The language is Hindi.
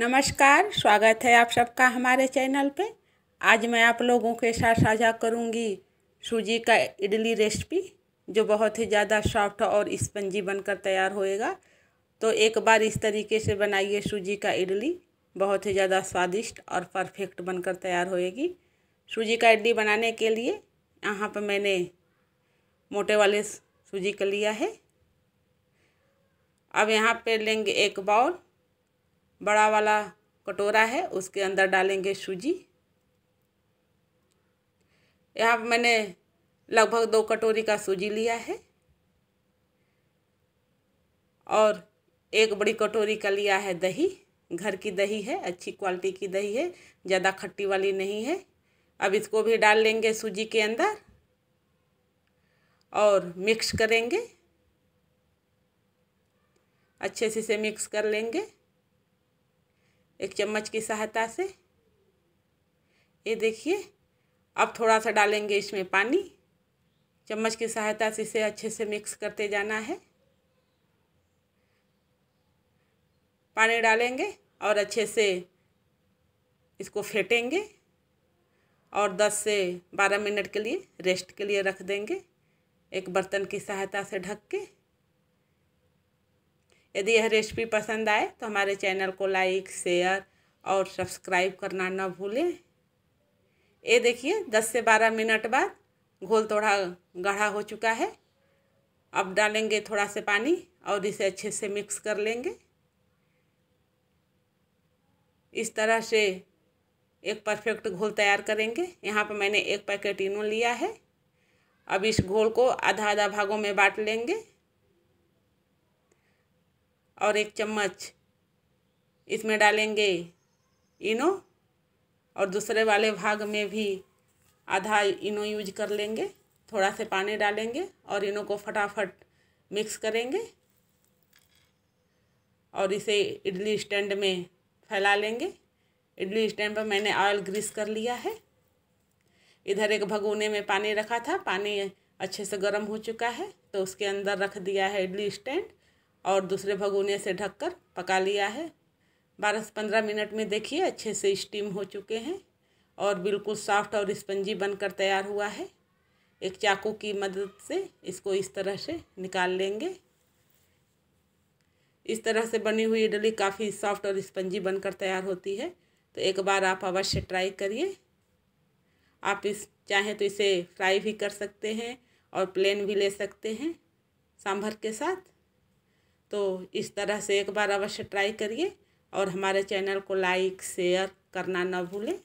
नमस्कार स्वागत है आप सबका हमारे चैनल पे आज मैं आप लोगों के साथ साझा करूंगी सूजी का इडली रेसिपी जो बहुत ही ज़्यादा सॉफ्ट और स्पंजी बनकर तैयार होएगा तो एक बार इस तरीके से बनाइए सूजी का इडली बहुत ही ज़्यादा स्वादिष्ट और परफेक्ट बनकर तैयार होएगी सूजी का इडली बनाने के लिए यहाँ पर मैंने मोटे वाले सूजी का लिया है अब यहाँ पर लेंगे एक बाउल बड़ा वाला कटोरा है उसके अंदर डालेंगे सूजी यहाँ मैंने लगभग दो कटोरी का सूजी लिया है और एक बड़ी कटोरी का लिया है दही घर की दही है अच्छी क्वालिटी की दही है ज़्यादा खट्टी वाली नहीं है अब इसको भी डाल लेंगे सूजी के अंदर और मिक्स करेंगे अच्छे से इसे मिक्स कर लेंगे एक चम्मच की सहायता से ये देखिए अब थोड़ा सा डालेंगे इसमें पानी चम्मच की सहायता से इसे अच्छे से मिक्स करते जाना है पानी डालेंगे और अच्छे से इसको फेटेंगे और 10 से 12 मिनट के लिए रेस्ट के लिए रख देंगे एक बर्तन की सहायता से ढक के यदि यह रेसिपी पसंद आए तो हमारे चैनल को लाइक शेयर और सब्सक्राइब करना ना भूलें ये देखिए दस से बारह मिनट बाद घोल थोड़ा गाढ़ा हो चुका है अब डालेंगे थोड़ा सा पानी और इसे अच्छे से मिक्स कर लेंगे इस तरह से एक परफेक्ट घोल तैयार करेंगे यहाँ पर मैंने एक पैकेट इनो लिया है अब इस घोल को आधा आधा भागों में बांट लेंगे और एक चम्मच इसमें डालेंगे इनो और दूसरे वाले भाग में भी आधा इनो यूज कर लेंगे थोड़ा से पानी डालेंगे और इनो को फटाफट मिक्स करेंगे और इसे इडली स्टैंड में फैला लेंगे इडली स्टैंड पर मैंने ऑयल ग्रीस कर लिया है इधर एक भगोने में पानी रखा था पानी अच्छे से गर्म हो चुका है तो उसके अंदर रख दिया है इडली स्टैंड और दूसरे भगोने से ढककर पका लिया है बारह से पंद्रह मिनट में देखिए अच्छे से स्टीम हो चुके हैं और बिल्कुल सॉफ्ट और स्पंजी बनकर तैयार हुआ है एक चाकू की मदद से इसको इस तरह से निकाल लेंगे इस तरह से बनी हुई इडली काफ़ी सॉफ्ट और स्पंजी बनकर तैयार होती है तो एक बार आप अवश्य ट्राई करिए आप इस चाहें तो इसे फ्राई भी कर सकते हैं और प्लेन भी ले सकते हैं सांभर के साथ तो इस तरह से एक बार अवश्य ट्राई करिए और हमारे चैनल को लाइक शेयर करना ना भूलें